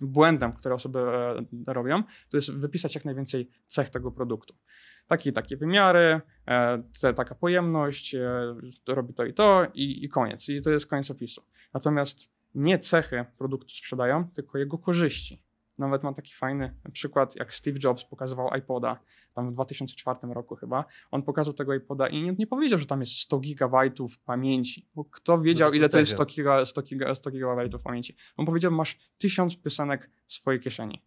błędem, które osoby e, robią, to jest wypisać jak najwięcej cech tego produktu. Takie takie wymiary, te, taka pojemność, e, to robi to i to i, i koniec. I to jest koniec opisu. Natomiast nie cechy produktu sprzedają, tylko jego korzyści. Nawet mam taki fajny przykład, jak Steve Jobs pokazywał iPoda, tam w 2004 roku chyba. On pokazał tego iPoda i nie, powiedział, że tam jest 100 gigabajtów pamięci, bo kto wiedział, no, ile to jest 100, giga, 100, giga, 100 gigabajtów pamięci. On powiedział, masz 1000 piosenek w swojej kieszeni.